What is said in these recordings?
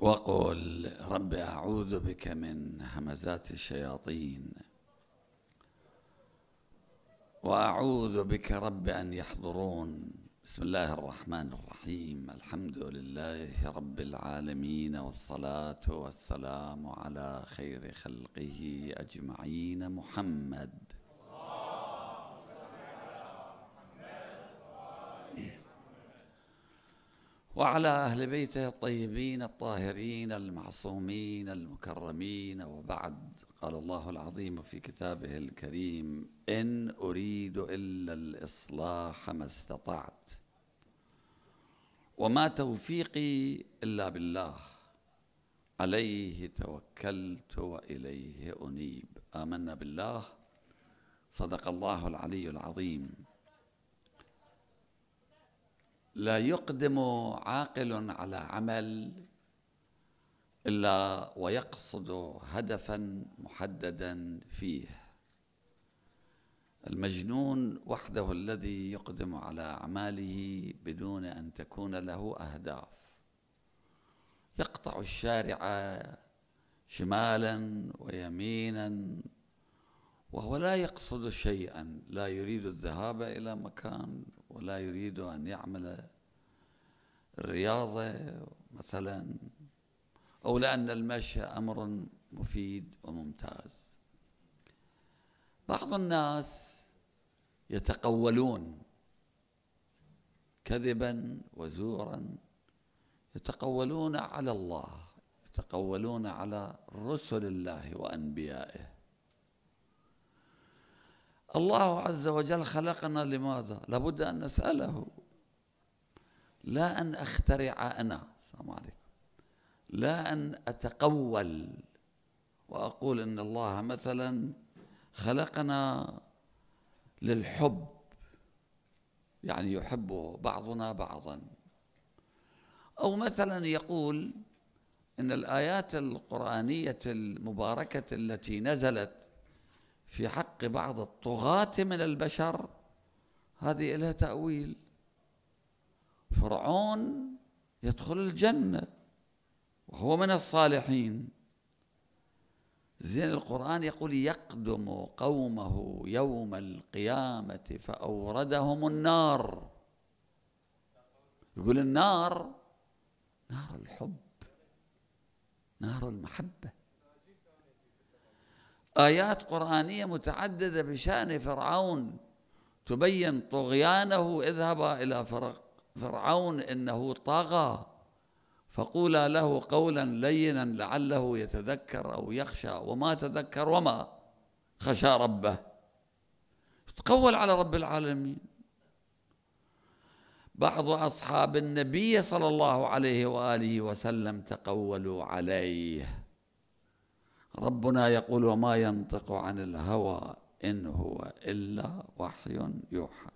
وقل رب أعوذ بك من همزات الشياطين وأعوذ بك رب أن يحضرون بسم الله الرحمن الرحيم الحمد لله رب العالمين والصلاة والسلام على خير خلقه أجمعين محمد وعلى اهل بيته الطيبين الطاهرين المعصومين المكرمين وبعد قال الله العظيم في كتابه الكريم ان اريد الا الاصلاح ما استطعت وما توفيقي الا بالله عليه توكلت واليه انيب امنا بالله صدق الله العلي العظيم لا يقدم عاقل على عمل الا ويقصد هدفا محددا فيه المجنون وحده الذي يقدم على اعماله بدون ان تكون له اهداف يقطع الشارع شمالا ويمينا وهو لا يقصد شيئا لا يريد الذهاب إلى مكان ولا يريد أن يعمل الرياضة مثلا أو لأن المشي أمر مفيد وممتاز بعض الناس يتقولون كذبا وزورا يتقولون على الله يتقولون على رسل الله وأنبيائه الله عز وجل خلقنا لماذا لابد أن نسأله لا أن أخترع أنا لا أن أتقول وأقول أن الله مثلا خلقنا للحب يعني يحب بعضنا بعضا أو مثلا يقول إن الآيات القرآنية المباركة التي نزلت في حق بعض الطغاة من البشر هذه لها تأويل فرعون يدخل الجنة وهو من الصالحين زين القرآن يقول يقدم قومه يوم القيامة فأوردهم النار يقول النار نار الحب نار المحبه آيات قرآنية متعددة بشأن فرعون تبين طغيانه اذهبا إلى فرعون إنه طغى فقولا له قولا لينا لعله يتذكر أو يخشى وما تذكر وما خشى ربه تقول على رب العالمين بعض أصحاب النبي صلى الله عليه وآله وسلم تقولوا عليه ربنا يقول وما ينطق عن الهوى إن هو إلا وحي يوحى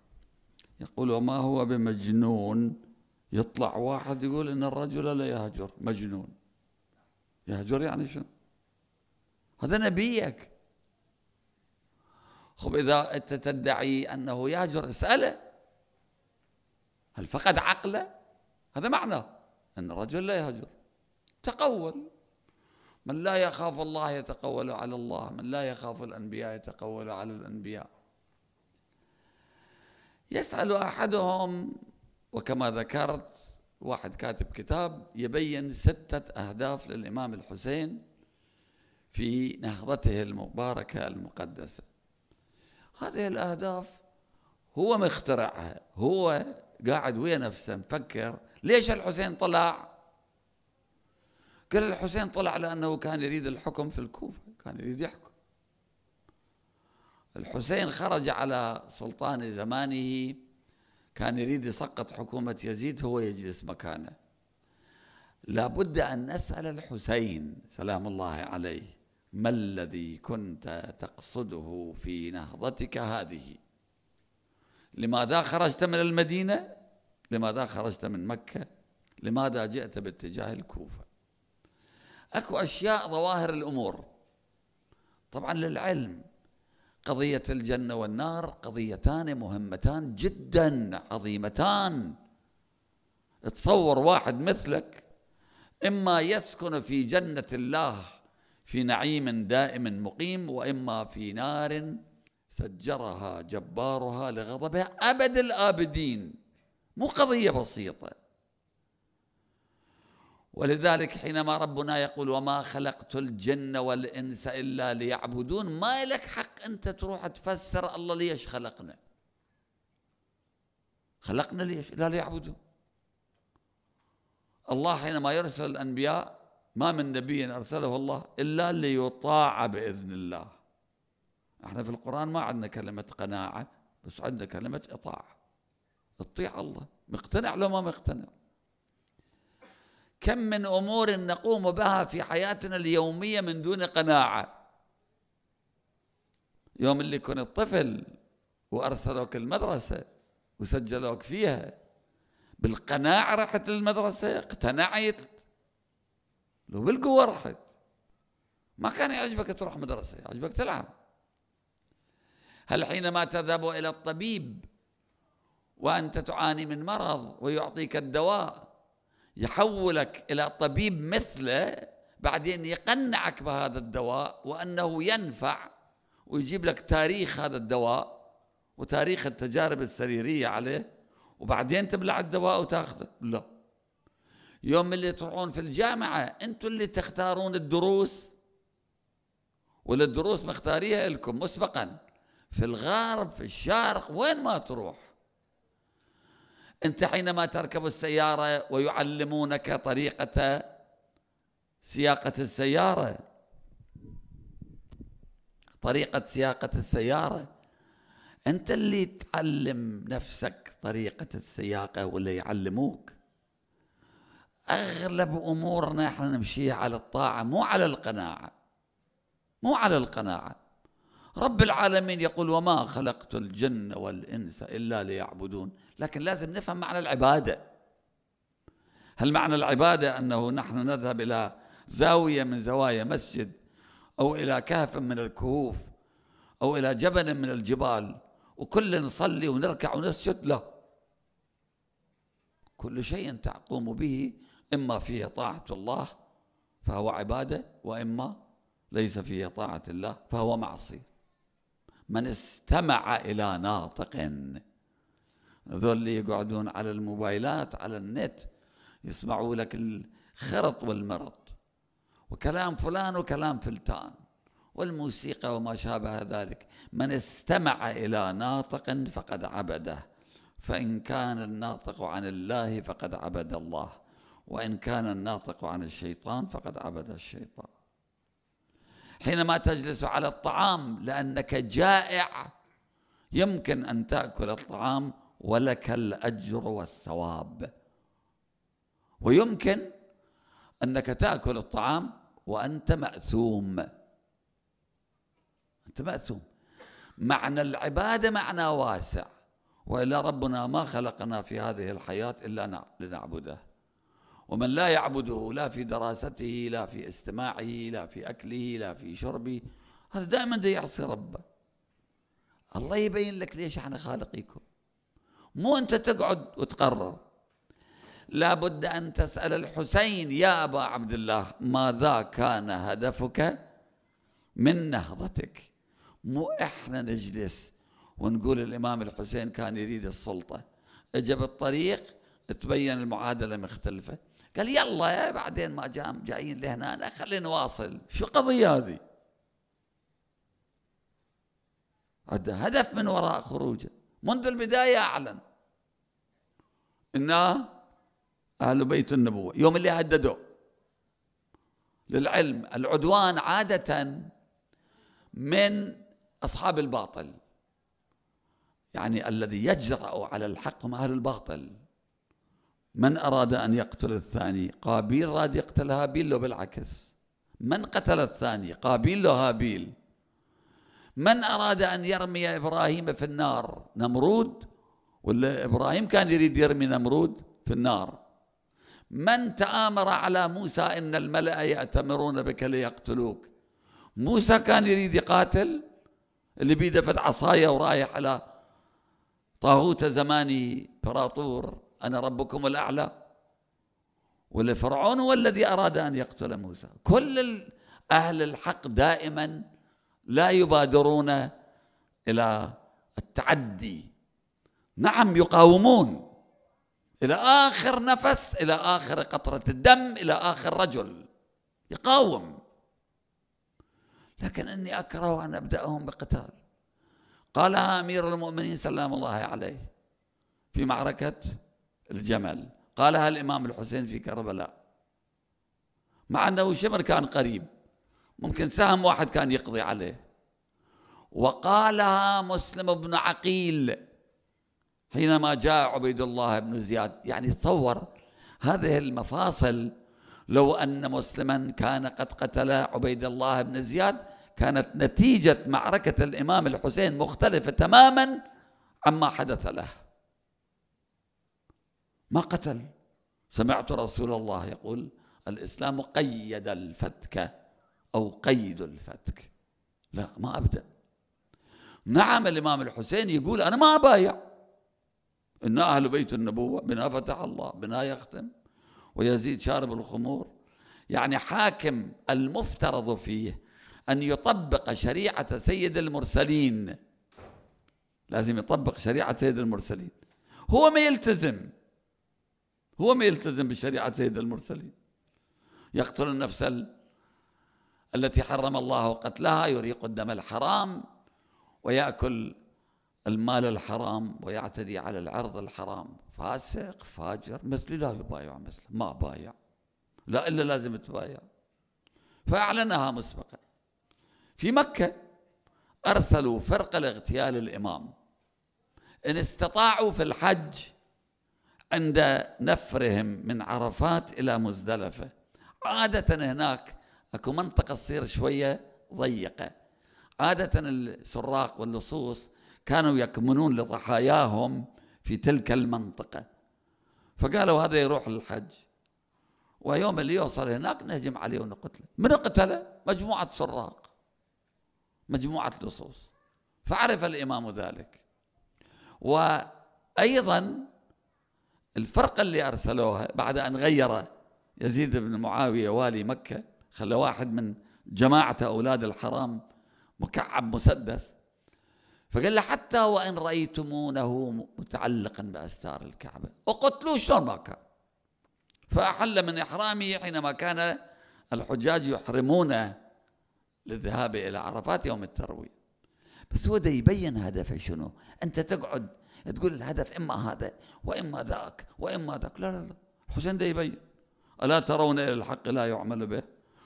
يقول وما هو بمجنون يطلع واحد يقول إن الرجل لا يهجر مجنون يهجر يعني شنو هذا نبيك خب إذا أنت تدعي أنه يهجر اسأله هل فقد عقله هذا معنى أن الرجل لا يهجر تقول من لا يخاف الله يتقول على الله من لا يخاف الأنبياء يتقول على الأنبياء يسأل أحدهم وكما ذكرت واحد كاتب كتاب يبين ستة أهداف للإمام الحسين في نهضته المباركة المقدسة هذه الأهداف هو مخترعها هو قاعد ويا نفسه مفكر ليش الحسين طلع قال الحسين طلع لأنه كان يريد الحكم في الكوفة كان يريد يحكم الحسين خرج على سلطان زمانه كان يريد يسقط حكومة يزيد هو يجلس مكانه لابد أن نسأل الحسين سلام الله عليه ما الذي كنت تقصده في نهضتك هذه لماذا خرجت من المدينة لماذا خرجت من مكة لماذا جئت باتجاه الكوفة اكو اشياء ظواهر الامور طبعا للعلم قضيه الجنه والنار قضيتان مهمتان جدا عظيمتان تصور واحد مثلك اما يسكن في جنه الله في نعيم دائم مقيم واما في نار فجرها جبارها لغضبه ابد الابدين مو قضيه بسيطه ولذلك حينما ربنا يقول وما خلقت الجن والإنس إلا ليعبدون ما لك حق أنت تروح تفسر الله ليش خلقنا خلقنا ليش لا ليعبدون الله حينما يرسل الأنبياء ما من نبي أرسله الله إلا ليطاع بإذن الله احنا في القرآن ما عندنا كلمة قناعة بس عندنا كلمة إطاعة تطيع الله مقتنع لو ما مقتنع كم من امور نقوم بها في حياتنا اليوميه من دون قناعه يوم اللي كنت طفل وارسلوك المدرسه وسجلوك فيها بالقناعه رحت للمدرسه اقتنعت لو بالقوه رحت ما كان يعجبك تروح مدرسه يعجبك تلعب هل حينما تذهب الى الطبيب وانت تعاني من مرض ويعطيك الدواء يحولك إلى طبيب مثله بعدين يقنعك بهذا الدواء وأنه ينفع ويجيب لك تاريخ هذا الدواء وتاريخ التجارب السريرية عليه وبعدين تبلع الدواء وتاخذه لا يوم اللي تروحون في الجامعة انتم اللي تختارون الدروس الدروس مختاريها لكم مسبقا في الغرب في الشرق وين ما تروح أنت حينما تركب السيارة ويعلمونك طريقة سياقة السيارة طريقة سياقة السيارة أنت اللي تعلم نفسك طريقة السياقة ولا يعلموك أغلب أمورنا إحنا نمشيها على الطاعة مو على القناعة مو على القناعة رب العالمين يقول وما خلقت الجن والإنس إلا ليعبدون لكن لازم نفهم معنى العبادة هل معنى العبادة أنه نحن نذهب إلى زاوية من زوايا مسجد أو إلى كهف من الكهوف أو إلى جبل من الجبال وكل نصلي ونركع ونسجد له كل شيء تقوم به إما فيه طاعة الله فهو عبادة وإما ليس فيه طاعة الله فهو معصية من استمع إلى ناطق ذول اللي يقعدون على الموبايلات على النت يسمعوا لك الخرط والمرط وكلام فلان وكلام فلتان والموسيقى وما شابه ذلك من استمع إلى ناطق فقد عبده فإن كان الناطق عن الله فقد عبد الله وإن كان الناطق عن الشيطان فقد عبد الشيطان حينما تجلس على الطعام لأنك جائع يمكن أن تأكل الطعام ولك الأجر والثواب ويمكن أنك تأكل الطعام وأنت مأثوم أنت مأثوم معنى العبادة معنى واسع وإلا ربنا ما خلقنا في هذه الحياة إلا لنعبده ومن لا يعبده لا في دراسته لا في استماعه لا في أكله لا في شربه هذا دائما دا يعصي ربه الله يبين لك ليش احنا خالقيكم مو أنت تقعد وتقرر لابد أن تسأل الحسين يا أبا عبد الله ماذا كان هدفك من نهضتك مو إحنا نجلس ونقول الإمام الحسين كان يريد السلطة اجى بالطريق تبين المعادلة مختلفة قال يلا يا بعدين ما جام جايين لهنا خلينا نواصل شو القضية هذه عنده هدف من وراء خروجه منذ البداية أعلن إن أهل بيت النبوة يوم اللي هددوا للعلم العدوان عادة من أصحاب الباطل يعني الذي يجرأ على الحق هم أهل الباطل من أراد أن يقتل الثاني قابيل راد يقتل هابيل لو بالعكس من قتل الثاني قابيل لو هابيل من أراد أن يرمي إبراهيم في النار نمرود ولا إبراهيم كان يريد يرمي نمرود في النار من تآمر على موسى إن الملأ يأتمرون بك ليقتلوك موسى كان يريد يقاتل اللي بيده فد عصايه ورايح على طاغوت زمانه امبراطور أنا ربكم الأعلى ولفرعون هو الذي أراد أن يقتل موسى كل أهل الحق دائما لا يبادرون إلى التعدي نعم يقاومون إلى آخر نفس إلى آخر قطرة الدم إلى آخر رجل يقاوم لكن إني أكره أن أبدأهم بقتال قالها أمير المؤمنين سلام الله عليه في معركة الجمل قالها الإمام الحسين في كربلاء مع أنه شمر كان قريب ممكن سهم واحد كان يقضي عليه وقالها مسلم بن عقيل حينما جاء عبيد الله بن زياد يعني تصور هذه المفاصل لو أن مسلما كان قد قتل عبيد الله بن زياد كانت نتيجة معركة الإمام الحسين مختلفة تماما عما حدث له ما قتل سمعت رسول الله يقول الإسلام قيد الفتك أو قيد الفتك لا ما أبدأ نعم الإمام الحسين يقول أنا ما أبايع إن أهل بيت النبوة بنا فتح الله بنا يختم ويزيد شارب الخمور يعني حاكم المفترض فيه أن يطبق شريعة سيد المرسلين لازم يطبق شريعة سيد المرسلين هو ما يلتزم هو ما يلتزم بشريعة سيد المرسلين يقتل النفس التي حرم الله قتلها يريق الدم الحرام ويأكل المال الحرام ويعتدي على العرض الحرام فاسق فاجر مثلي لا يبايع مثله ما بايع لا إلا لازم تبايع فأعلنها مسبقا في مكة أرسلوا فرقة لاغتيال الإمام إن استطاعوا في الحج عند نفرهم من عرفات إلى مزدلفة عادة هناك أكو منطقة تصير شوية ضيقة عادة السراق واللصوص كانوا يكمنون لضحاياهم في تلك المنطقة فقالوا هذا يروح للحج ويوم اللي يوصل هناك نهجم عليه ونقتله من قتله مجموعة سراق مجموعة لصوص فعرف الإمام ذلك وأيضا الفرقة اللي أرسلوها بعد أن غير يزيد بن معاوية والي مكة خلى واحد من جماعة أولاد الحرام مكعب مسدس فقال له حتى وإن رأيتمونه متعلقا بأستار الكعبة وقتلوه شلون ما كان فأحل من إحرامه حينما كان الحجاج يحرمون للذهاب إلى عرفات يوم التروية بس هو ده يبين هدفه شنو أنت تقعد تقول الهدف إما هذا وإما ذاك وإما ذاك لا لا لا حسين ده يبين ألا ترون إلى الحق لا يعمل به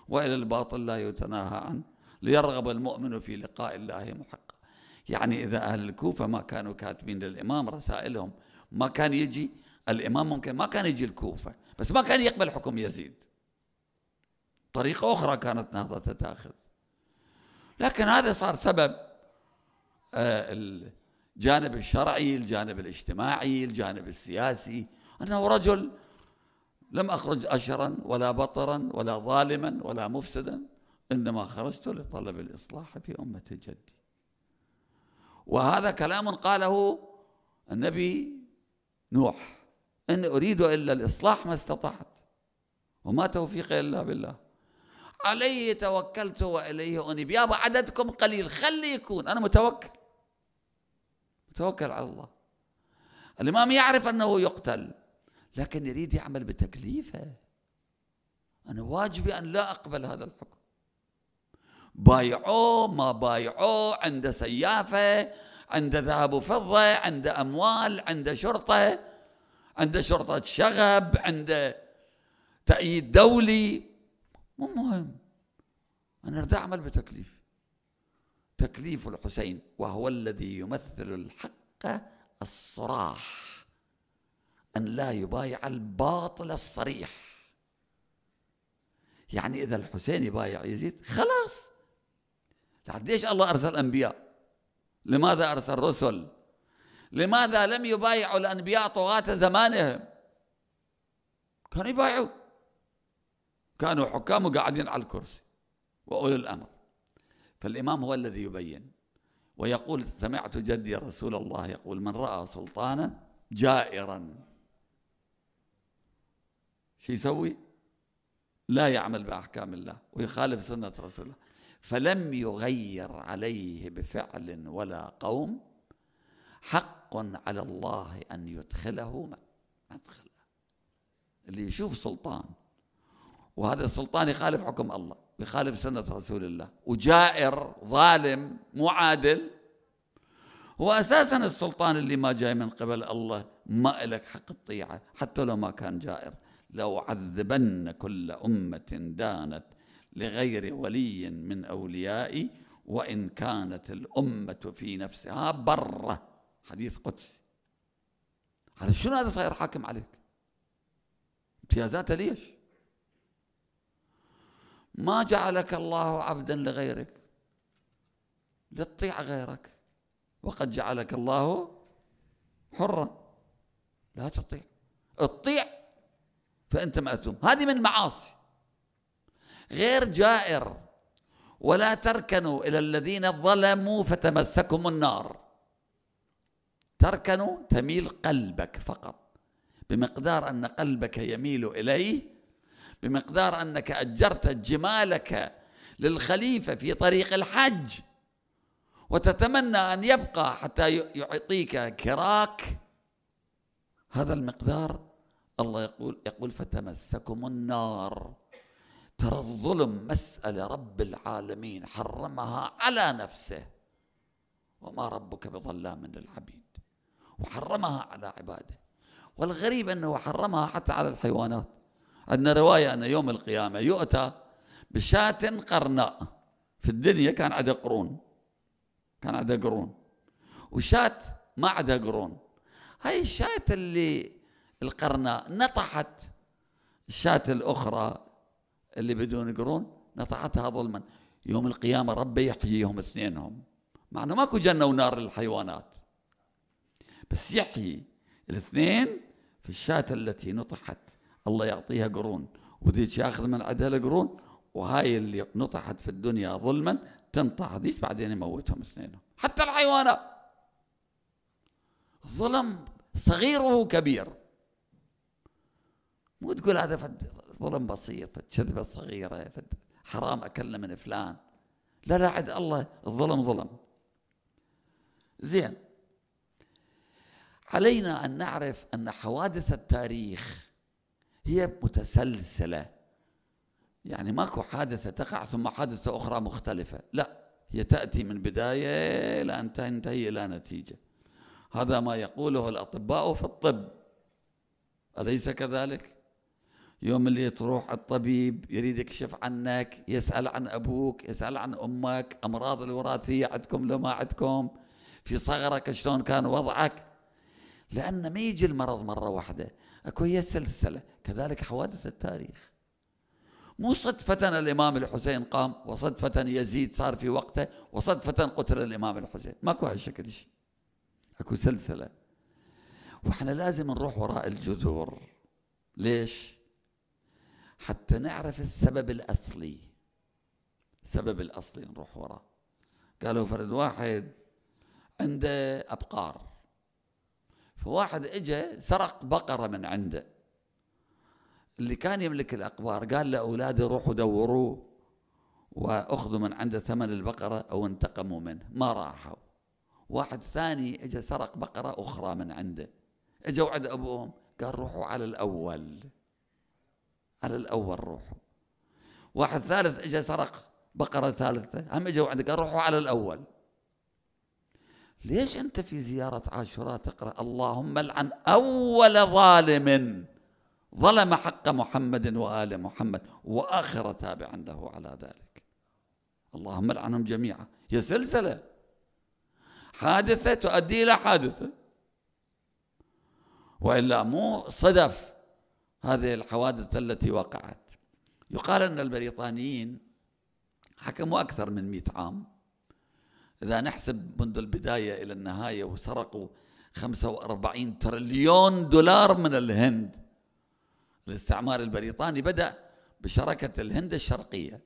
وإلى الباطل لا يتناهى عنه ليرغب المؤمن في لقاء الله محقا يعني إذا أهل الكوفة ما كانوا كاتبين للإمام رسائلهم ما كان يجي الإمام ممكن ما كان يجي الكوفة بس ما كان يقبل حكم يزيد طريقة أخرى كانت نهضة تتاخذ لكن هذا صار سبب آه الجانب الشرعي الجانب الاجتماعي الجانب السياسي أنه رجل لم أخرج أشرا ولا بطرا ولا ظالما ولا مفسدا إنما خرجت لطلب الإصلاح في أمة جدي وهذا كلام قاله النبي نوح إن أريد إلا الإصلاح ما استطعت وما توفيقي إلا بالله عليه توكلت وإليه أنيب يابا عددكم قليل خلي يكون أنا متوكل توكل على الله الإمام يعرف أنه يقتل لكن يريد يعمل بتكليفه أنا واجبي أن لا أقبل هذا الحكم بايعوه ما بايعوه عنده سيافة عنده ذهب وفضة عنده أموال عنده شرطة عنده شرطة شغب عنده تأييد دولي مو مهم أنا أريد أعمل بتكليف تكليف الحسين وهو الذي يمثل الحق الصراح أن لا يبايع الباطل الصريح يعني إذا الحسين يبايع يزيد خلاص ليش الله أرسل أنبياء لماذا أرسل رسل لماذا لم يبايعوا الأنبياء طغاة زمانهم كانوا يبايعوا كانوا حكامه قاعدين على الكرسي وأولي الأمر فالإمام هو الذي يبين ويقول سمعت جدي رسول الله يقول من رأى سلطانا جائرا شو يسوي لا يعمل بأحكام الله ويخالف سنة رسول الله فلم يغير عليه بفعل ولا قوم حق على الله أن يدخله مدخله اللي يشوف سلطان وهذا السلطان يخالف حكم الله بخالف سنة رسول الله وجائر ظالم مو عادل هو أساسا السلطان اللي ما جاي من قبل الله ما إلك حق الطيعة حتى لو ما كان جائر لو عذبن كل أمة دانت لغير ولي من أوليائي وإن كانت الأمة في نفسها برة حديث قدسي هذا شنو هذا صاير حاكم عليك امتيازاته ليش ما جعلك الله عبدا لغيرك لتطيع غيرك وقد جعلك الله حرا لا تطيع اطيع فانت ماثوم هذه من المعاصي غير جائر ولا تركنوا الى الذين ظلموا فتمسكم النار تركنوا تميل قلبك فقط بمقدار ان قلبك يميل اليه بمقدار أنك أجرت جمالك للخليفة في طريق الحج وتتمنى أن يبقى حتى يعطيك كراك هذا المقدار الله يقول يقول فتمسكم النار ترى الظلم مسألة رب العالمين حرمها على نفسه وما ربك بظلام للعبيد وحرمها على عباده والغريب أنه حرمها حتى على الحيوانات عندنا رواية أن يوم القيامة يؤتى بشاة قرناء في الدنيا كان عدا قرون كان عدا قرون وشاة ما عدا قرون هاي الشاة اللي القرناء نطحت الشاة الأخرى اللي بدون قرون نطحتها ظلما يوم القيامة ربي يحييهم اثنينهم مع أنه ماكو جنة ونار للحيوانات بس يحيي الاثنين في الشاة التي نطحت الله يعطيها قرون وذيك ياخذ من عندها القرون وهاي اللي نطحت في الدنيا ظلما تنطح ذيك بعدين يموتهم اثنينهم حتى الحيوانات ظلم صغيره كبير مو تقول هذا فد ظلم بسيط كذبة صغيرة فد حرام أكلنا من فلان لا لا عد الله الظلم ظلم زين علينا أن نعرف أن حوادث التاريخ هي متسلسلة يعني ماكو حادثة تقع ثم حادثة أخرى مختلفة لا هي تأتي من بداية إلى أن تنتهي إلى نتيجة هذا ما يقوله الأطباء في الطب أليس كذلك؟ يوم اللي تروح الطبيب يريد يكشف عنك يسأل عن أبوك يسأل عن أمك أمراض الوراثية عندكم لو ما عندكم في صغرك شلون كان وضعك لأن ما يجي المرض مرة واحدة أكو هي سلسلة كذلك حوادث التاريخ مو صدفة الإمام الحسين قام وصدفة يزيد صار في وقته وصدفة قتل الإمام الحسين ماكو هالشكل شيء أكو سلسلة وإحنا لازم نروح وراء الجذور ليش؟ حتى نعرف السبب الأصلي السبب الأصلي نروح وراه قالوا فرد واحد عنده أبقار فواحد اجى سرق بقره من عنده اللي كان يملك الاقبار قال لاولاده روحوا دوروه واخذوا من عنده ثمن البقره او انتقموا منه ما راحوا واحد ثاني اجى سرق بقره اخرى من عنده اجى وعد ابوهم قال روحوا على الاول على الاول روحوا واحد ثالث اجى سرق بقره ثالثه هم اجوا عنده قال روحوا على الاول ليش أنت في زيارة عاشوراء تقرأ اللهم لعن أول ظالم ظلم حق محمد وآل محمد وآخر تابع له على ذلك اللهم لعنهم جميعا هي سلسلة حادثة تؤدي إلى حادثة وإلا مو صدف هذه الحوادث التي وقعت يقال أن البريطانيين حكموا أكثر من مئة عام إذا نحسب منذ البداية إلى النهاية وسرقوا 45 تريليون دولار من الهند الاستعمار البريطاني بدأ بشركة الهند الشرقية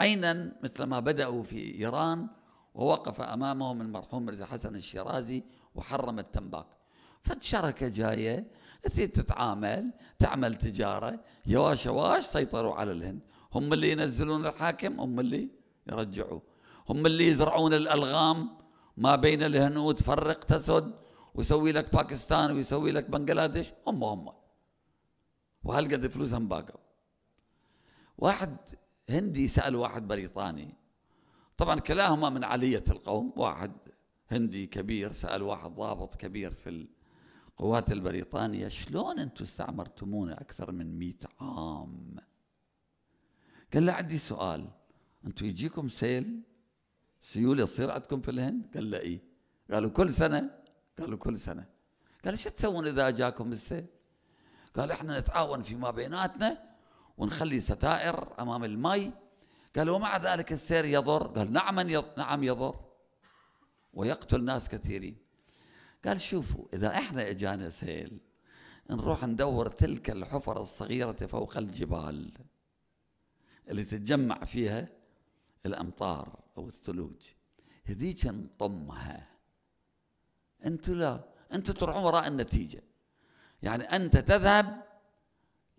عينا مثل ما بدأوا في إيران ووقف أمامهم المرحوم مرزا حسن الشيرازي وحرم التنباك فالشركة جاية تريد تتعامل تعمل تجارة يواش يواش سيطروا على الهند هم اللي ينزلون الحاكم هم اللي يرجعوه هم اللي يزرعون الألغام ما بين الهنود فرق تسد ويسوي لك باكستان ويسوي لك بنغلاديش هم هم قد فلوسهم باقوا واحد هندي سأل واحد بريطاني طبعا كلاهما من علية القوم واحد هندي كبير سأل واحد ضابط كبير في القوات البريطانية شلون أنتم استعمرتمونا أكثر من مئة عام قال له عندي سؤال أنتم يجيكم سيل سيولة تصير عندكم في الهند قال لا إيه قالوا كل سنة قالوا كل سنة قال شو تسوون إذا أجاكم السيل قال إحنا نتعاون فيما بيناتنا ونخلي ستائر أمام المي قال ومع ذلك السير يضر قال نعم نعم يضر ويقتل ناس كثيرين قال شوفوا إذا إحنا إجانا سيل نروح ندور تلك الحفر الصغيرة فوق الجبال اللي تتجمع فيها الأمطار أو الثلوج هذيك نطمها انت لا انت تروحون وراء النتيجة يعني أنت تذهب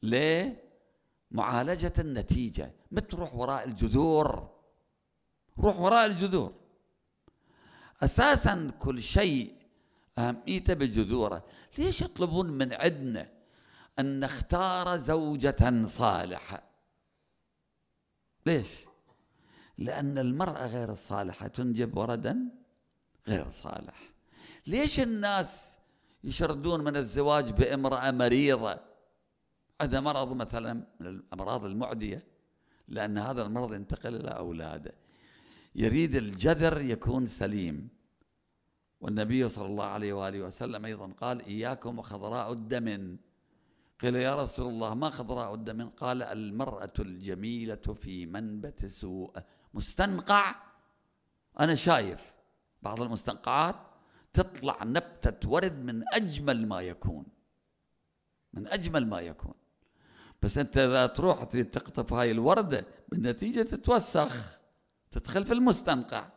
لمعالجة النتيجة ما تروح وراء الجذور روح وراء الجذور أساسا كل شيء أهميته بجذوره ليش يطلبون من عندنا أن نختار زوجة صالحة ليش لأن المرأة غير الصالحة تنجب وردا غير صالح ليش الناس يشردون من الزواج بامرأة مريضة عندها مرض مثلا من الأمراض المعدية لأن هذا المرض ينتقل إلى أولاده يريد الجذر يكون سليم والنبي صلى الله عليه وآله وسلم أيضا قال إياكم وخضراء الدم قيل يا رسول الله ما خضراء الدم قال المرأة الجميلة في منبت سوء مستنقع أنا شايف بعض المستنقعات تطلع نبتة ورد من أجمل ما يكون من أجمل ما يكون بس أنت إذا تروح تريد تقطف هاي الوردة بالنتيجة تتوسخ تدخل في المستنقع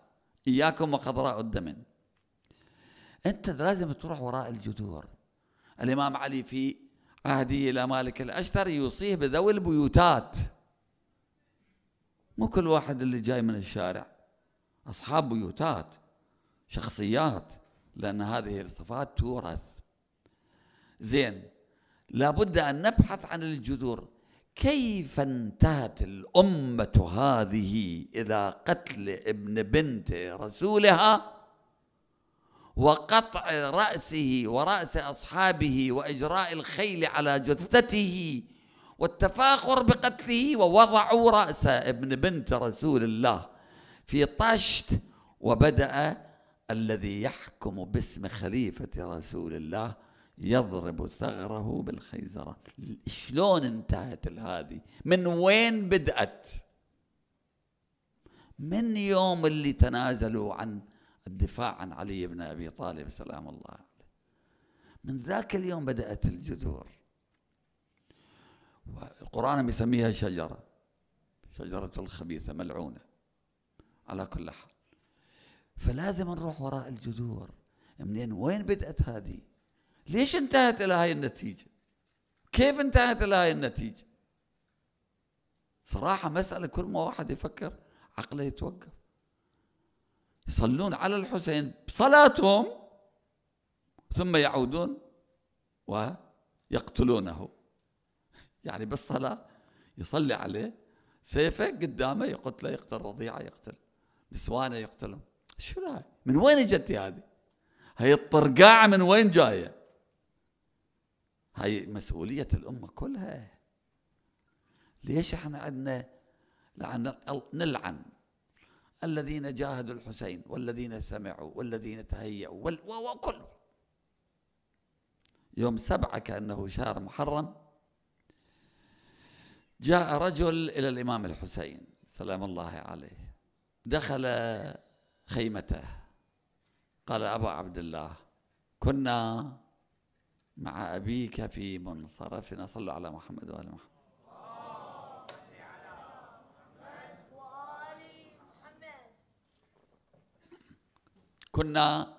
إياكم وخضراء الدمن أنت لازم تروح وراء الجذور الإمام علي في عهده إلى مالك الأشتر يوصيه بذوي البيوتات مو كل واحد اللي جاي من الشارع أصحاب بيوتات شخصيات لأن هذه الصفات تورث زين لابد أن نبحث عن الجذور كيف انتهت الأمة هذه إلى قتل ابن بنت رسولها وقطع رأسه ورأس أصحابه وإجراء الخيل على جثته والتفاخر بقتله ووضعوا رأس ابن بنت رسول الله في طشت وبدأ الذي يحكم باسم خليفة رسول الله يضرب ثغره بالخيزرة شلون انتهت هذه من وين بدأت من يوم اللي تنازلوا عن الدفاع عن علي بن أبي طالب سلام الله عليه من ذاك اليوم بدأت الجذور القرآن بيسميها شجرة شجرة الخبيثة ملعونة على كل حال فلازم نروح وراء الجذور منين وين بدأت هذه ليش انتهت إلى هاي النتيجة كيف انتهت إلى هاي النتيجة صراحة مسألة كل ما واحد يفكر عقله يتوقف يصلون على الحسين بصلاتهم ثم يعودون ويقتلونه يعني بالصلاة يصلي عليه سيفه قدامه يقتله يقتل رضيعة يقتل نسوانه يقتلهم شو راي من وين اجت هذه هاي الطرقاعة من وين جاية هاي مسؤولية الأمة كلها ليش احنا عندنا لعن نلعن الذين جاهدوا الحسين والذين سمعوا والذين تهيأوا وكل يوم سبعة كأنه شهر محرم جاء رجل إلى الإمام الحسين سلام الله عليه دخل خيمته قال أبا عبد الله كنا مع أبيك في منصرفنا صلوا على محمد وآل محمد كنا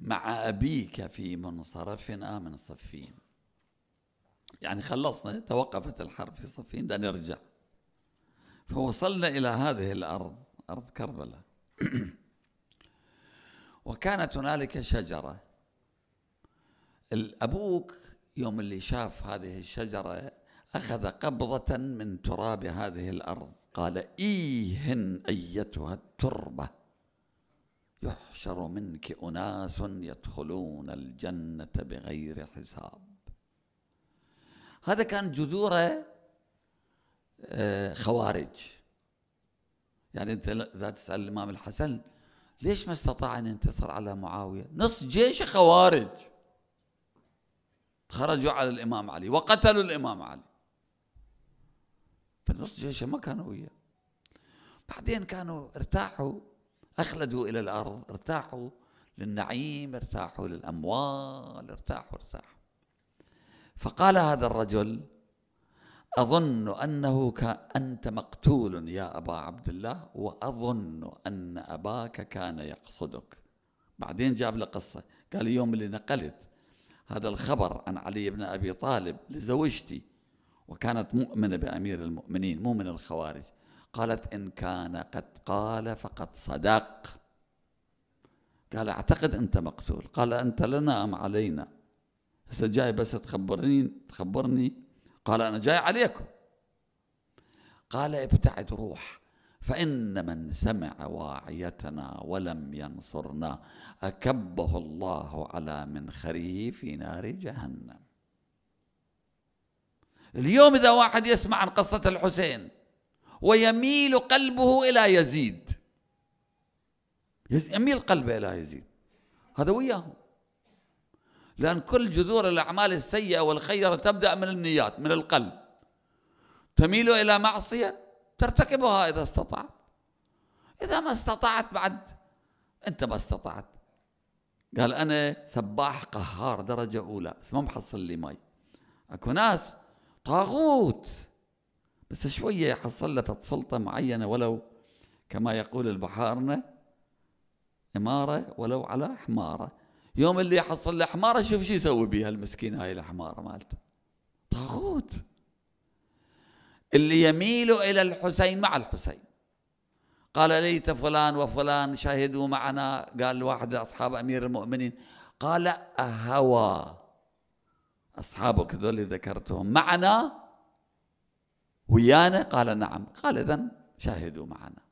مع أبيك في منصرفنا من صفين يعني خلصنا توقفت الحرب في صفين بدنا نرجع فوصلنا إلى هذه الأرض أرض كربلاء وكانت هنالك شجرة أبوك يوم اللي شاف هذه الشجرة أخذ قبضة من تراب هذه الأرض قال إيهن أيتها التربة يحشر منك أناس يدخلون الجنة بغير حساب هذا كان جذوره آه، خوارج يعني انت اذا تسال الامام الحسن ليش ما استطاع ان ينتصر على معاويه؟ نص جيش خوارج خرجوا على الامام علي وقتلوا الامام علي فنص جيشه ما كانوا وياه بعدين كانوا ارتاحوا اخلدوا الى الارض ارتاحوا للنعيم ارتاحوا للاموال ارتاحوا ارتاحوا فقال هذا الرجل أظن أنه كأنت مقتول يا أبا عبد الله وأظن أن أباك كان يقصدك بعدين جاب له قصة قال اليوم اللي نقلت هذا الخبر عن علي بن أبي طالب لزوجتي وكانت مؤمنة بأمير المؤمنين مو من الخوارج قالت إن كان قد قال فقد صدق قال أعتقد أنت مقتول قال أنت لنا أم علينا هسه جاي بس تخبرني تخبرني قال أنا جاي عليكم قال ابتعد روح فإن من سمع واعيتنا ولم ينصرنا أكبه الله على منخره في نار جهنم اليوم إذا واحد يسمع عن قصة الحسين ويميل قلبه إلى يزيد يميل قلبه إلى يزيد هذا وياهم لأن كل جذور الأعمال السيئة والخيرة تبدأ من النيات من القلب تميل إلى معصية ترتكبها إذا استطعت إذا ما استطعت بعد أنت ما استطعت قال أنا سباح قهار درجة أولى بس ما محصل لي مي أكو ناس طاغوت بس شوية يحصل له سلطة معينة ولو كما يقول البحارنة إمارة ولو على حمارة يوم اللي يحصل له حماره شوف شو يسوي بها المسكين هاي الحماره مالته طاغوت اللي يميل الى الحسين مع الحسين قال ليت فلان وفلان شهدوا معنا قال واحد اصحاب امير المؤمنين قال اهوى اصحابك ذول ذكرتهم معنا ويانا قال نعم قال اذا شاهدوا معنا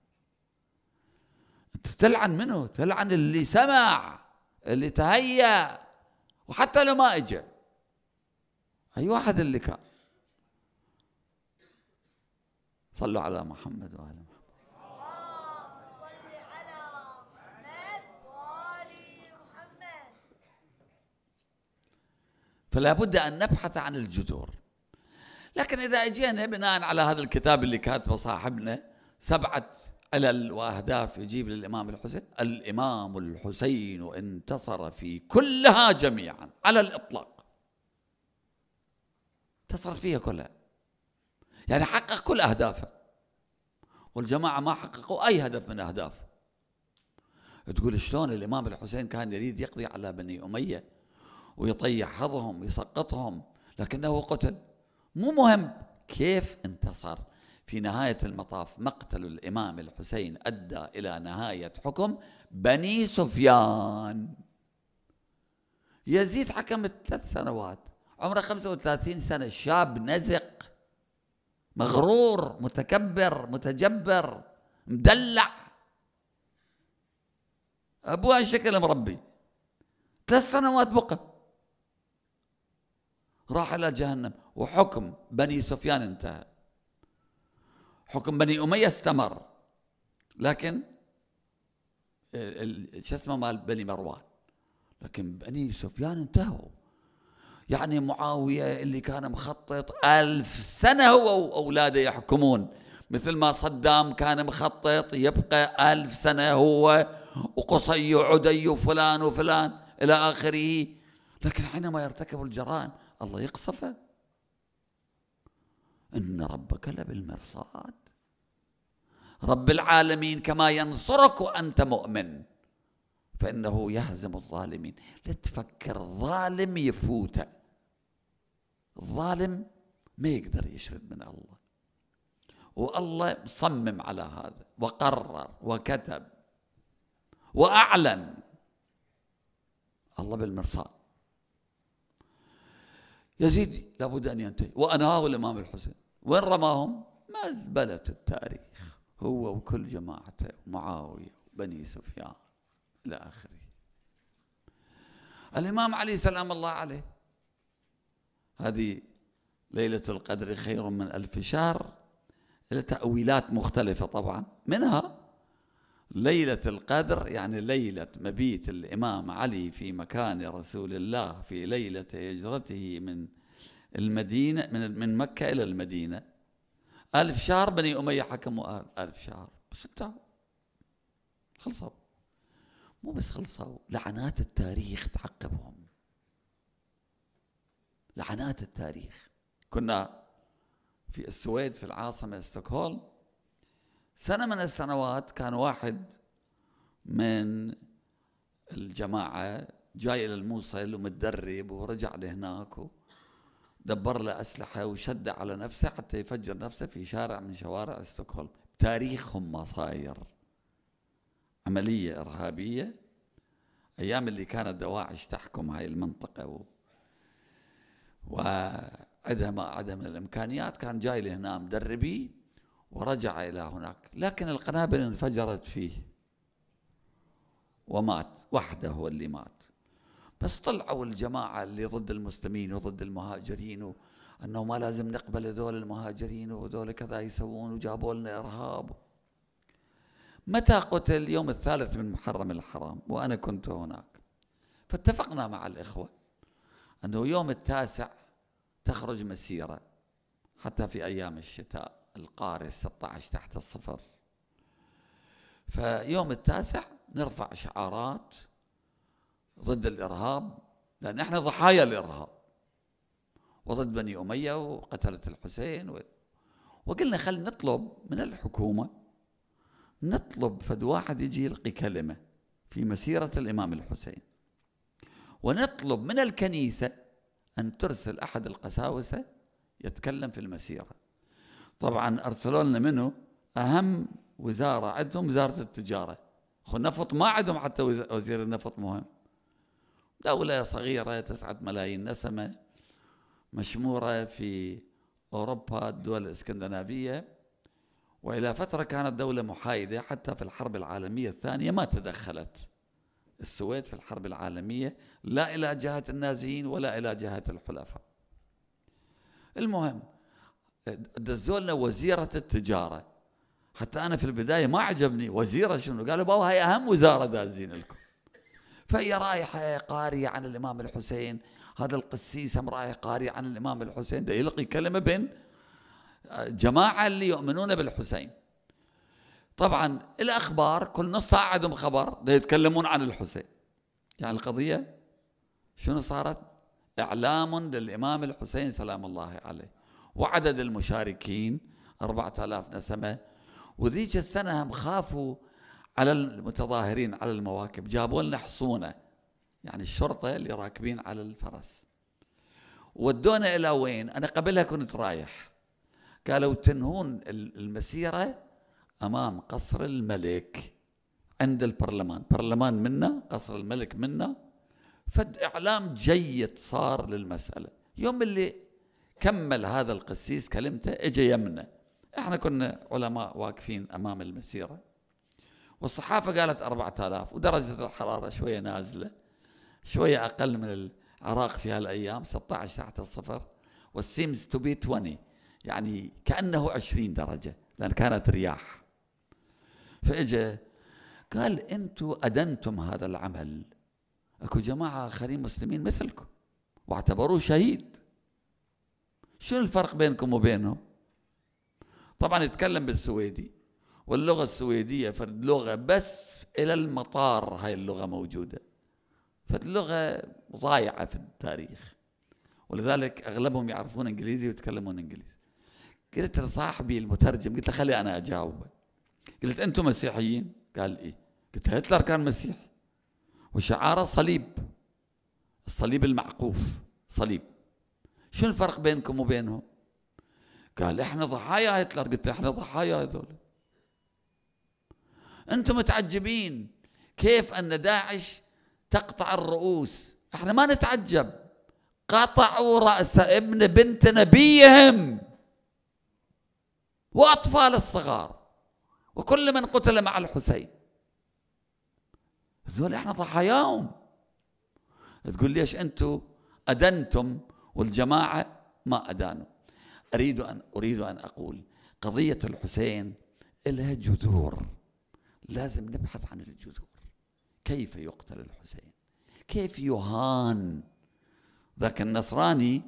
انت تلعن منه تلعن اللي سمع اللي تهيأ وحتى لو ما اجى اي واحد اللي كان صلوا على محمد وعلى محمد فلا بد أن نبحث عن الجذور لكن إذا أجينا بناء على هذا الكتاب اللي كاتبه صاحبنا سبعة علل وأهداف يجيب للإمام الحسين الإمام الحسين انتصر في كلها جميعا على الإطلاق انتصر فيها كلها يعني حقق كل أهدافه والجماعة ما حققوا أي هدف من أهدافه تقول شلون الإمام الحسين كان يريد يقضي على بني أمية ويطيع حظهم ويسقطهم لكنه قتل مو مهم كيف انتصر في نهاية المطاف مقتل الإمام الحسين أدى إلى نهاية حكم بني سفيان يزيد حكم ثلاث سنوات عمره 35 سنة شاب نزق مغرور متكبر متجبر مدلع أبوه شكل مربي ثلاث سنوات بقى راح إلى جهنم وحكم بني سفيان انتهى حكم بني أمية استمر لكن شو اسمه مال بني مروان لكن بني سفيان انتهوا يعني معاوية اللي كان مخطط ألف سنة هو وأولاده يحكمون مثل ما صدام كان مخطط يبقى ألف سنة هو وقصي وعدي وفلان وفلان إلى آخره لكن حينما يرتكب الجرائم الله يقصفه إن ربك لبالمرصاد رب العالمين كما ينصرك وأنت مؤمن فإنه يهزم الظالمين لا تفكر ظالم يفوته الظالم ما يقدر يشرد من الله والله صمم على هذا وقرر وكتب وأعلن الله بالمرصاد يزيد لابد أن ينتهي وأنهاه الإمام الحسين وين رماهم مزبلة التاريخ هو وكل جماعته معاويه وبني سفيان إلى آخره الإمام علي سلام الله عليه هذه ليلة القدر خير من ألف شهر لتأويلات تأويلات مختلفة طبعا منها ليلة القدر يعني ليلة مبيت الإمام علي في مكان رسول الله في ليلة هجرته من المدينة من من مكة إلى المدينة ألف شهر بني أمية حكموا ألف شهر بس انتهوا خلصوا مو بس خلصوا لعنات التاريخ تعقبهم لعنات التاريخ كنا في السويد في العاصمة ستوكهولم سنة من السنوات كان واحد من الجماعة جاي إلى الموصل ومتدرب ورجع لهناك ودبر له أسلحة وشد على نفسه حتى يفجر نفسه في شارع من شوارع ستوكهولم تاريخهم ما صاير عملية إرهابية أيام اللي كانت دواعش تحكم هاي المنطقة و... وعندها ما عدم الإمكانيات كان جاي لهنا مدربي ورجع إلى هناك لكن القنابل انفجرت فيه ومات وحده هو اللي مات بس طلعوا الجماعة اللي ضد المسلمين وضد المهاجرين أنه ما لازم نقبل هذول المهاجرين وهذول كذا يسوون وجابوا لنا إرهاب متى قتل يوم الثالث من محرم الحرام وأنا كنت هناك فاتفقنا مع الإخوة أنه يوم التاسع تخرج مسيرة حتى في أيام الشتاء القارس 16 تحت الصفر فيوم التاسع نرفع شعارات ضد الإرهاب لأن احنا ضحايا الإرهاب وضد بني أمية وقتلة الحسين و... وقلنا خلينا نطلب من الحكومة نطلب فد واحد يجي يلقي كلمة في مسيرة الإمام الحسين ونطلب من الكنيسة أن ترسل أحد القساوسة يتكلم في المسيرة طبعا ارسلوا لنا منه اهم وزاره عندهم وزاره التجاره خو النفط ما عندهم حتى وزير النفط مهم دولة صغيرة تسعة ملايين نسمة مشمورة في أوروبا الدول الإسكندنافية وإلى فترة كانت دولة محايدة حتى في الحرب العالمية الثانية ما تدخلت السويد في الحرب العالمية لا إلى جهة النازيين ولا إلى جهة الحلفاء المهم دزولنا وزيره التجاره حتى انا في البدايه ما عجبني وزيره شنو قالوا بابا هاي اهم وزاره دازين لكم فهي رايحه قاريه عن الامام الحسين هذا القسيس هم رايح قاري عن الامام الحسين ده يلقي كلمه بين جماعه اللي يؤمنون بالحسين طبعا الاخبار كل نص ساعه عندهم خبر ده يتكلمون عن الحسين يعني القضيه شنو صارت اعلام للامام الحسين سلام الله عليه وعدد المشاركين 4000 نسمة وذيك السنة هم خافوا على المتظاهرين على المواكب جابوا لنا حصونة يعني الشرطة اللي راكبين على الفرس ودونا إلى وين أنا قبلها كنت رايح قالوا تنهون المسيرة أمام قصر الملك عند البرلمان برلمان منا قصر الملك منا فد إعلام جيد صار للمسألة يوم اللي كمل هذا القسيس كلمته اجى يمنا احنا كنا علماء واقفين امام المسيره والصحافه قالت 4000 ودرجه الحراره شويه نازله شويه اقل من العراق في هالايام 16 تحت الصفر والسيمز تو بي 20 يعني كانه 20 درجه لان كانت رياح فاجى قال انتم ادنتم هذا العمل اكو جماعه اخرين مسلمين مثلكم واعتبروه شهيد شنو الفرق بينكم وبينهم طبعا يتكلم بالسويدي واللغة السويدية فاللغة بس إلى المطار هاي اللغة موجودة فاللغة ضايعة في التاريخ ولذلك أغلبهم يعرفون إنجليزي ويتكلمون إنجليزي قلت لصاحبي المترجم قلت له خلي أنا أجاوبه قلت أنتم مسيحيين قال إيه قلت هتلر كان مسيحي وشعاره صليب الصليب المعقوف صليب شو الفرق بينكم وبينهم قال احنا ضحايا هتلر قلت له احنا ضحايا هذول انتم متعجبين كيف ان داعش تقطع الرؤوس احنا ما نتعجب قطعوا راس ابن بنت نبيهم واطفال الصغار وكل من قتل مع الحسين هذول احنا ضحاياهم تقول ليش انتم ادنتم والجماعة ما أدانوا أريد أن أريد أن أقول قضية الحسين لها جذور لازم نبحث عن الجذور كيف يقتل الحسين كيف يهان ذاك النصراني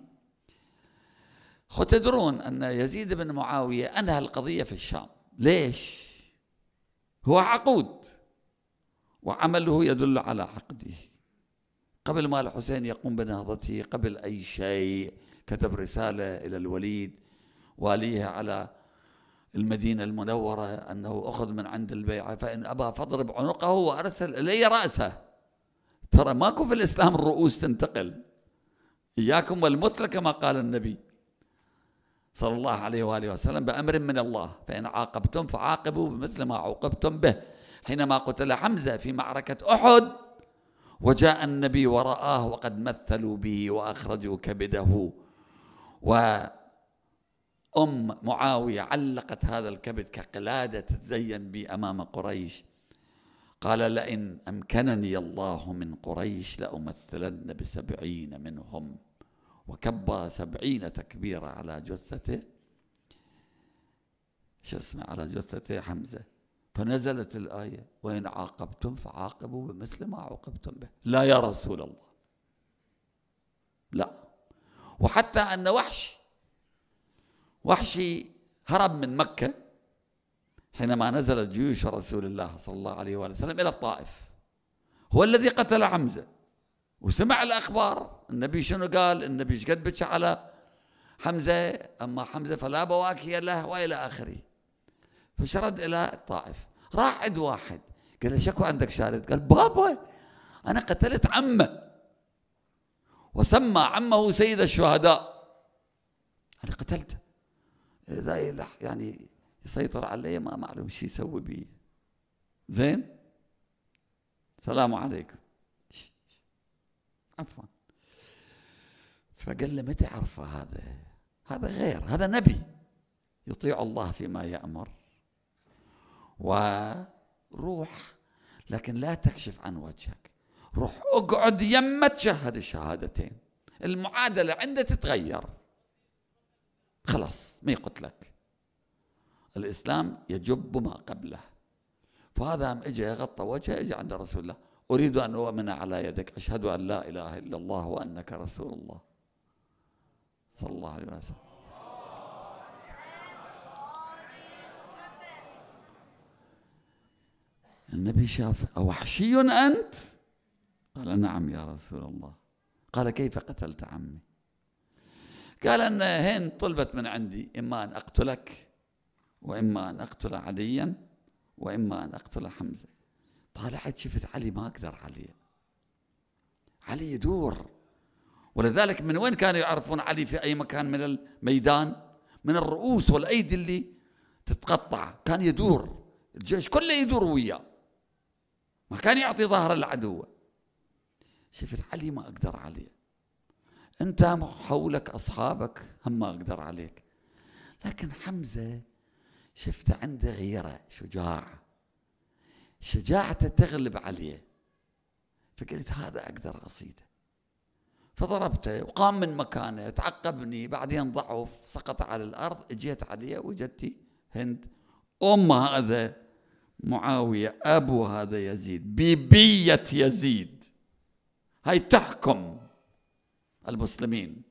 خو تدرون أن يزيد بن معاوية أنهى القضية في الشام ليش هو عقود وعمله يدل على عقده قبل ما الحسين يقوم بنهضته قبل أي شيء كتب رسالة إلى الوليد واليه على المدينة المنورة أنه أخذ من عند البيعة فإن أبى فاضرب عنقه وأرسل إلي رأسه ترى ماكو في الإسلام الرؤوس تنتقل إياكم والمثل كما قال النبي صلى الله عليه وآله وسلم بأمر من الله فإن عاقبتم فعاقبوا بمثل ما عوقبتم به حينما قتل حمزة في معركة أحد وجاء النبي ورآه وقد مثلوا به وأخرجوا كبده وأم معاوية علقت هذا الكبد كقلادة تتزين به أمام قريش قال لئن أمكنني الله من قريش لأمثلن بسبعين منهم وكبر سبعين تكبيرة على جثته شو اسمه على جثته حمزة فنزلت الآية وإن عاقبتم فعاقبوا بمثل ما عوقبتم به لا يا رسول الله لا وحتى أن وحش وحشي هرب من مكة حينما نزلت جيوش رسول الله صلى الله عليه وآله وسلم إلى الطائف هو الذي قتل حمزة وسمع الأخبار النبي شنو قال النبي شقد بكى على حمزة أما حمزة فلا بواكي له وإلى آخره فشرد إلى الطائف راح عند واحد قال له شكو عندك شارد قال بابا أنا قتلت عمه وسمى عمه سيد الشهداء أنا قتلته إذا يلح يعني يسيطر علي ما معلوم شو يسوي بي زين السلام عليكم عفوا فقال له متى عرفه هذا هذا غير هذا نبي يطيع الله فيما يأمر وروح لكن لا تكشف عن وجهك روح اقعد يما تشهد الشهادتين المعادلة عنده تتغير خلاص ما يقتلك الإسلام يجب ما قبله فهذا هم إجا يغطى وجهه إجا عند رسول الله أريد أن أؤمن على يدك أشهد أن لا إله إلا الله وأنك رسول الله صلى الله عليه وسلم النبي شاف أوحشي أنت قال نعم يا رسول الله قال كيف قتلت عمي قال أن هند طلبت من عندي إما أن أقتلك وإما أن أقتل عليا وإما أن أقتل حمزة طالعت شفت علي ما أقدر علي علي يدور ولذلك من وين كانوا يعرفون علي في أي مكان من الميدان من الرؤوس والأيدي اللي تتقطع كان يدور الجيش كله يدور وياه ما كان يعطي ظهر العدو شفت علي ما أقدر عليه أنت حولك أصحابك هم ما أقدر عليك لكن حمزة شفته عنده غيرة شجاعة شجاعته تغلب عليه فقلت هذا أقدر أصيده فضربته وقام من مكانه تعقبني بعدين ضعف سقط على الأرض اجيت عليه وجدتي هند امها هذا معاوية أبو هذا يزيد بيبية يزيد هاي تحكم المسلمين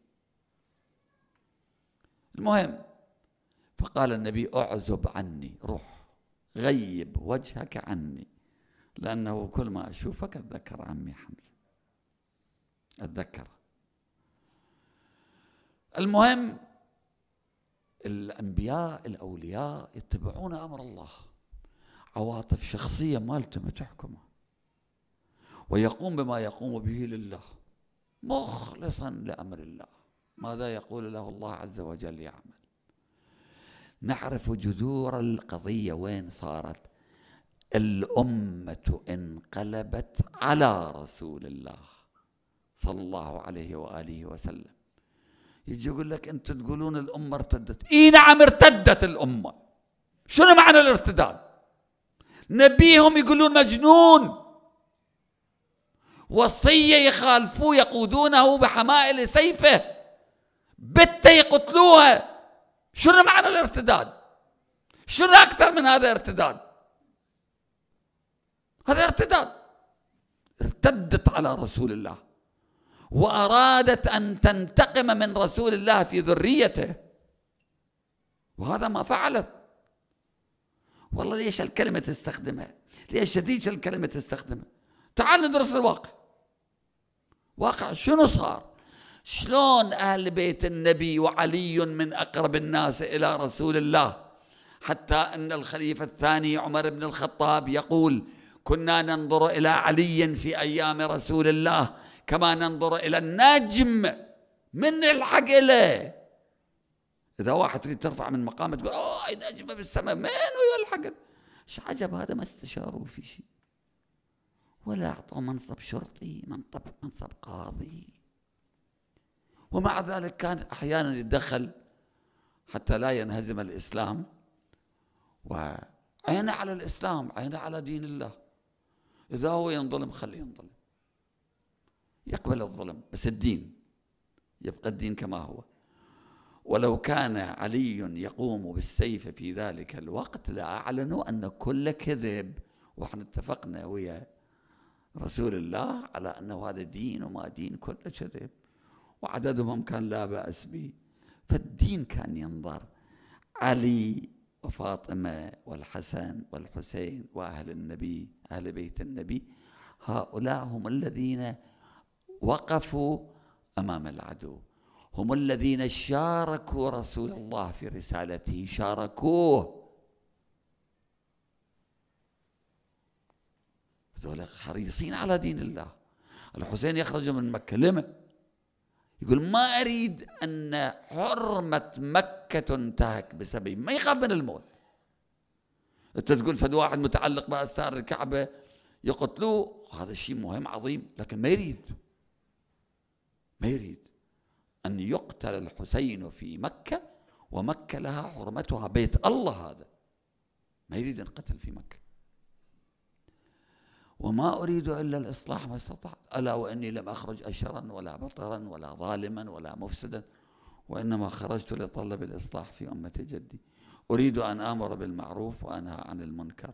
المهم فقال النبي أعزب عني روح غيب وجهك عني لأنه كل ما أشوفك أتذكر عمي حمزة أتذكر المهم الأنبياء الأولياء يتبعون أمر الله عواطف شخصية مالتهم تحكمه ويقوم بما يقوم به لله مخلصا لأمر الله ماذا يقول له الله عز وجل يعمل نعرف جذور القضية وين صارت الأمة انقلبت على رسول الله صلى الله عليه وآله وسلم يجي يقول لك أنتم تقولون الأمة ارتدت إي نعم ارتدت الأمة شنو معنى الارتداد نبيهم يقولون مجنون وصية يخالفوه يقودونه بحمائل سيفه بتة يقتلوها شنو معنى الارتداد شنو أكثر من هذا ارتداد هذا ارتداد ارتدت على رسول الله وأرادت أن تنتقم من رسول الله في ذريته وهذا ما فعلت والله ليش الكلمة تستخدمها ليش هذيك الكلمة تستخدمها تعال ندرس الواقع واقع شنو صار شلون أهل بيت النبي وعلي من أقرب الناس إلى رسول الله حتى أن الخليفة الثاني عمر بن الخطاب يقول كنا ننظر إلى علي في أيام رسول الله كما ننظر إلى النجم من الحق له اذا واحد تريد ترفع من مقامه تقول اوه نجمه بالسماء من يلحق ايش عجب هذا ما استشاروا في شيء ولا اعطوه منصب شرطي منصب منصب قاضي ومع ذلك كان احيانا يتدخل حتى لا ينهزم الاسلام وعين على الاسلام عين على دين الله اذا هو ينظلم خليه ينظلم يقبل الظلم بس الدين يبقى الدين كما هو ولو كان علي يقوم بالسيف في ذلك الوقت لأعلنوا أن كل كذب وإحنا اتفقنا ويا رسول الله على أنه هذا دين وما دين كله كذب وعددهم كان لا بأس به فالدين كان ينظر علي وفاطمة والحسن والحسين وأهل النبي أهل بيت النبي هؤلاء هم الذين وقفوا أمام العدو هم الذين شاركوا رسول الله في رسالته شاركوه هذول حريصين على دين الله الحسين يخرج من مكة لما يقول ما أريد أن حرمة مكة تنتهك بسبب ما يخاف من الموت أنت تقول فد واحد متعلق بأستار الكعبة يقتلوه هذا شيء مهم عظيم لكن ما يريد ما يريد أن يقتل الحسين في مكة ومكة لها حرمتها بيت الله هذا ما يريد أن قتل في مكة وما أريد إلا الإصلاح ما استطعت ألا وإني لم أخرج أشرا ولا بطرا ولا ظالما ولا مفسدا وإنما خرجت لطلب الإصلاح في أمة جدي أريد أن آمر بالمعروف وأنهى عن المنكر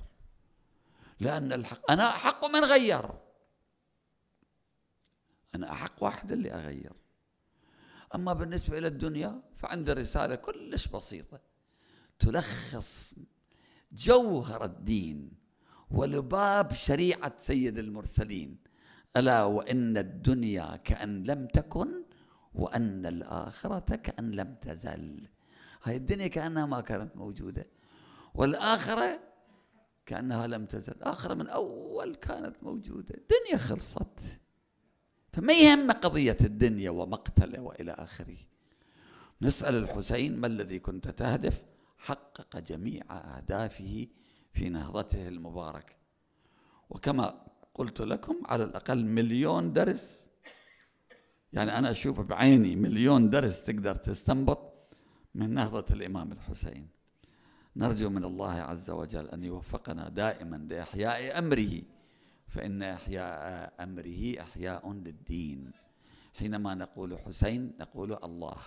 لأن الحق أنا أحق من غير أنا أحق واحد اللي أغير أما بالنسبة إلى الدنيا فعند رسالة كلش بسيطة تلخص جوهر الدين ولباب شريعة سيد المرسلين ألا وإن الدنيا كأن لم تكن وأن الآخرة كأن لم تزل هاي الدنيا كأنها ما كانت موجودة والآخرة كأنها لم تزل آخرة من أول كانت موجودة الدنيا خلصت فما يهم قضية الدنيا ومقتله وإلى آخره نسأل الحسين ما الذي كنت تهدف حقق جميع أهدافه في نهضته المباركة وكما قلت لكم على الأقل مليون درس يعني أنا أشوف بعيني مليون درس تقدر تستنبط من نهضة الإمام الحسين نرجو من الله عز وجل أن يوفقنا دائما لإحياء أمره فإن إحياء أمره إحياء للدين حينما نقول حسين نقول الله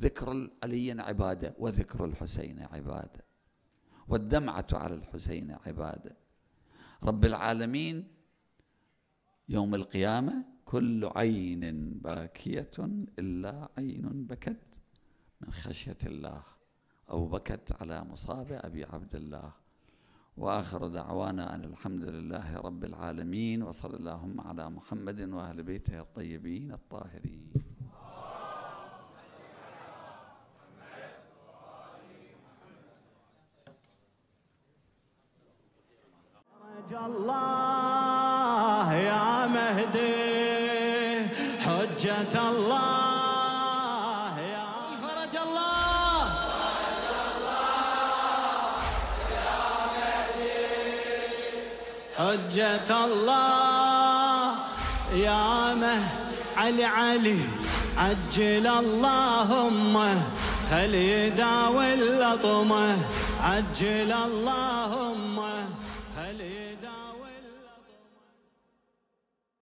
ذكر علي عبادة وذكر الحسين عبادة والدمعة على الحسين عبادة رب العالمين يوم القيامة كل عين باكية إلا عين بكت من خشية الله أو بكت على مصاب أبي عبد الله واخر دعوانا ان الحمد لله رب العالمين وصلى اللهم على محمد واهل بيته الطيبين الطاهرين الله حاجة الله يا مه علي علي عجل اللهم خلي يداوي اللطمه عجل اللهم